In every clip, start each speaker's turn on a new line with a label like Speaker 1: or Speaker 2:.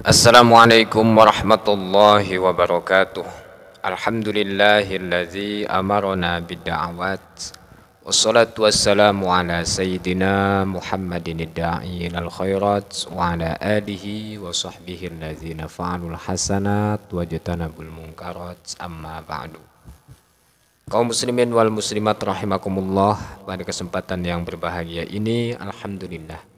Speaker 1: Assalamualaikum warahmatullahi wabarakatuh Alhamdulillahilladzi amarona bidda'awat. Wassalatu wassalamu ala sayyidina Muhammadin da'i al khairat wa ala alihi wa sahbihi allazina fa'alul hasanat wa jatanabul munkarat amma ba'du Kaum muslimin wal muslimat rahimakumullah pada kesempatan yang berbahagia ini Alhamdulillah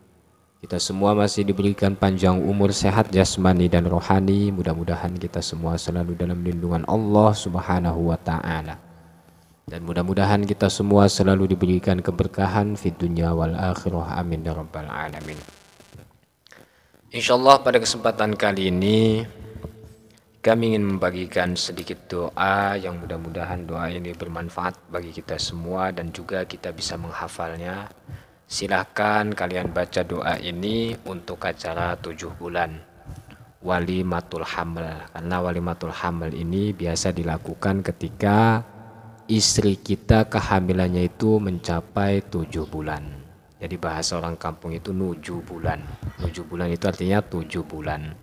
Speaker 1: kita semua masih diberikan panjang umur sehat jasmani dan rohani. Mudah-mudahan kita semua selalu dalam lindungan Allah Subhanahu wa taala. Dan mudah-mudahan kita semua selalu diberikan keberkahan di dunia wal akhirah. Amin ya rabbal alamin. Insyaallah pada kesempatan kali ini kami ingin membagikan sedikit doa yang mudah-mudahan doa ini bermanfaat bagi kita semua dan juga kita bisa menghafalnya Silahkan kalian baca doa ini untuk acara tujuh bulan walimatul hamil karena walimatul hamil ini biasa dilakukan ketika istri kita kehamilannya itu mencapai tujuh bulan jadi bahasa orang kampung itu nuju bulan nuju bulan itu artinya tujuh bulan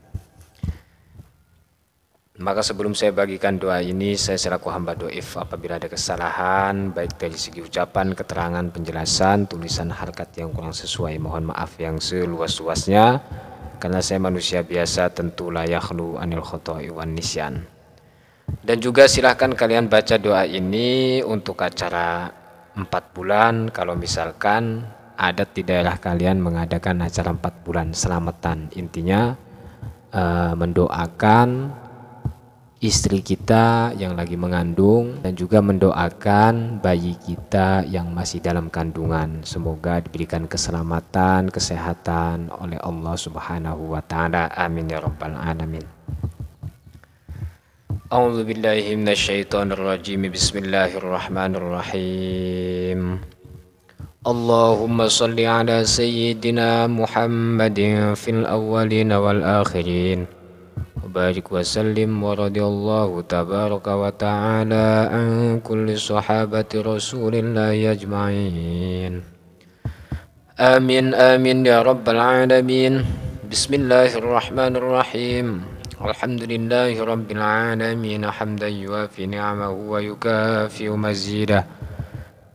Speaker 1: maka sebelum saya bagikan doa ini, saya selaku hamba doif apabila ada kesalahan, baik dari segi ucapan, keterangan, penjelasan, tulisan harkat yang kurang sesuai, mohon maaf yang seluas-luasnya, karena saya manusia biasa tentu layaklu anil khotoi wan nisyan. Dan juga silahkan kalian baca doa ini untuk acara 4 bulan, kalau misalkan adat di daerah kalian mengadakan acara 4 bulan selamatan, intinya eh, mendoakan mendoakan istri kita yang lagi mengandung dan juga mendoakan bayi kita yang masih dalam kandungan. Semoga diberikan keselamatan, kesehatan oleh Allah Subhanahu wa taala. Amin ya rabbal alamin. A'udzu billahi minasyaitonir rajim. Bismillahirrahmanirrahim. salli ala sayyidina Muhammadin fil في wal akhirin وبارك وسلم ورضي الله تبارك وتعالى عن كل صحابة رسول الله أجمعين آمين آمين يا رب العالمين بسم الله الرحمن الرحيم الحمد لله رب العالمين حمدا يوافي نعمه ويكافئ مزيده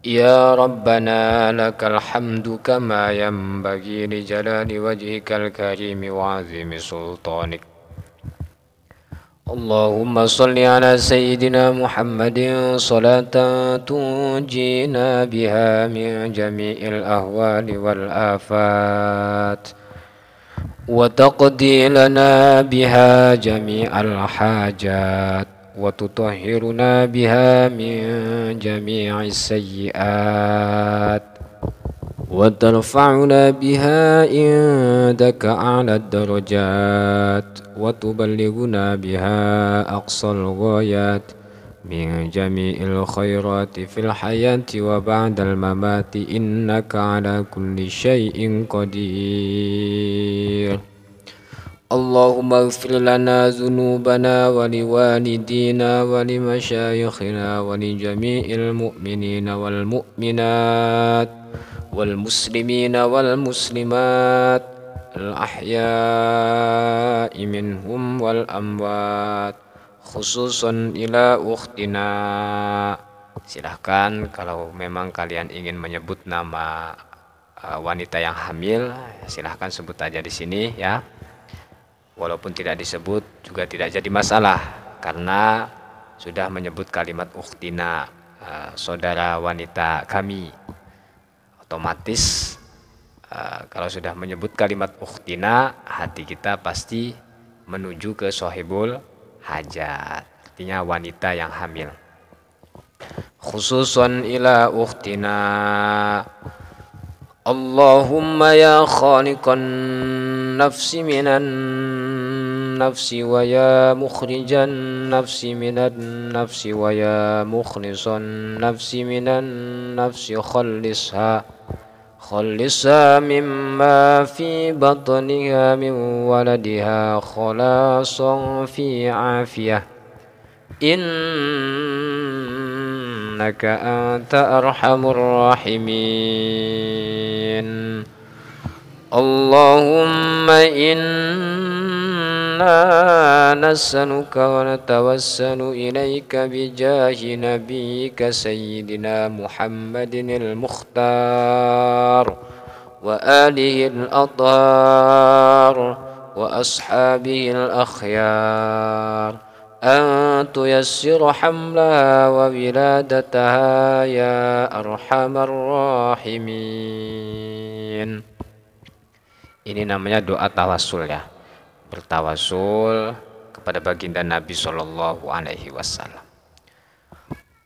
Speaker 1: يا ربنا لك الحمد كما ينبغي لجلال وجهك الكريم وعظيم سلطانك اللهم صل على سيدنا محمد صلاة تنجينا بها من جميع الأهوال والآفات وتقضي لنا بها جميع الحاجات وتطهرنا بها من جميع السيئات وترفعنا بها عندك أعلى الدرجات وتبلغنا بها أقصى الغايات من جميع الخيرات في الحياة وبعد الممات إنك على كل شيء قدير اللهم اغفر لنا ذنوبنا ولوالدينا ولمشايخنا ولجميع المؤمنين والمؤمنات والمسلمين والمسلمات الأحياء منهم والأموات khususun ila ukhtina silahkan kalau memang kalian ingin menyebut nama uh, wanita yang hamil silahkan sebut aja di sini ya walaupun tidak disebut juga tidak jadi masalah karena sudah menyebut kalimat ukhtina uh, saudara wanita kami otomatis Eh, kalau sudah menyebut kalimat ukhtina hati kita pasti menuju ke sohibul hajat artinya wanita yang hamil Khususan ila ukhtina Allahumma ya khaliqan nafsi minan nafsi wa ya mukhrijan nafsi minan nafsi wa ya mukhrisan nafsi minan nafsi khallisha خلصا مما في بطنها من ولدها خلاصا في عافية إنك أنت أرحم الراحمين اللهم إن إنا نسألك ونتوسل إليك بجاه نبيك سيدنا محمد المختار وآله الأطهار وأصحابه الأخيار أن تيسر حملها وولادتها يا أرحم الراحمين Ini namanya doa tawasul ya. bertawasul kepada baginda Nabi Shallallahu Alaihi Wasallam.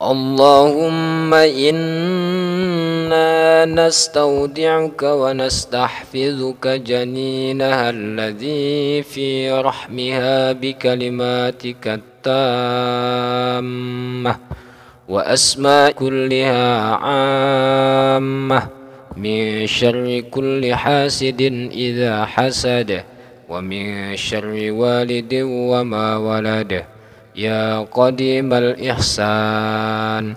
Speaker 1: Allahumma inna nastaudi'uka wa nastahfizuka janinaha alladhi fi rahmiha bikalimatika tammah wa asma kulliha ammah min syarri kulli hasidin idha hasada ومن شر والد وما ولد يا قديم الإحسان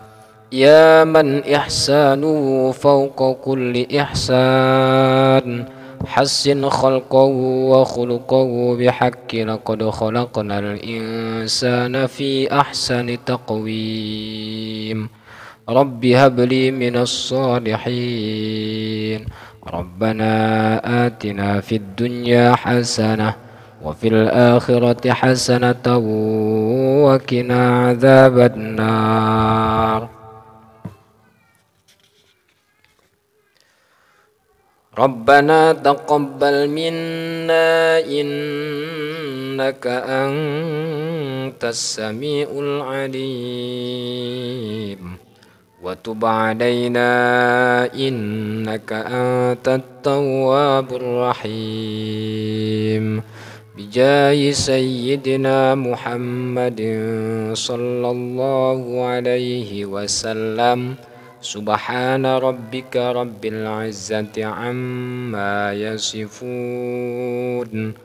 Speaker 1: يا من إحسانه فوق كل إحسان حسن خلقه وخلقه بحق لقد خلقنا الإنسان في أحسن تقويم رب هب لي من الصالحين ربنا آتنا في الدنيا حسنة وفي الآخرة حسنة وقنا عذاب النار ربنا تقبل منا إنك أنت السميع العليم وتب علينا إنك أنت التواب الرحيم بجاه سيدنا محمد صلى الله عليه وسلم سبحان ربك رب العزة عما يصفون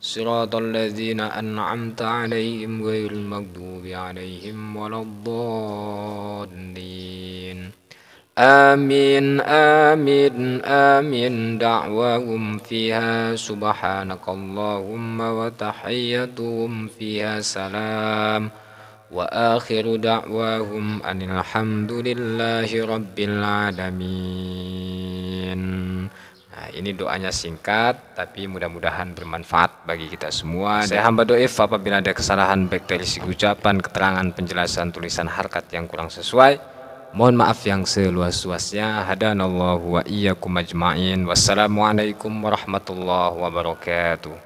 Speaker 1: صراط الذين أنعمت عليهم غير المغضوب عليهم ولا الضالين آمين آمين آمين دعواهم فيها سبحانك اللهم وتحيتهم فيها سلام وآخر دعواهم أن الحمد لله رب العالمين ini doanya singkat, tapi mudah-mudahan bermanfaat bagi kita semua. Saya hamba doif apabila ada kesalahan baik dari segi ucapan, keterangan, penjelasan, tulisan, harkat yang kurang sesuai. Mohon maaf yang seluas-luasnya. Hadanallahu wa iyyakum ajma'in. Wassalamualaikum warahmatullahi wabarakatuh.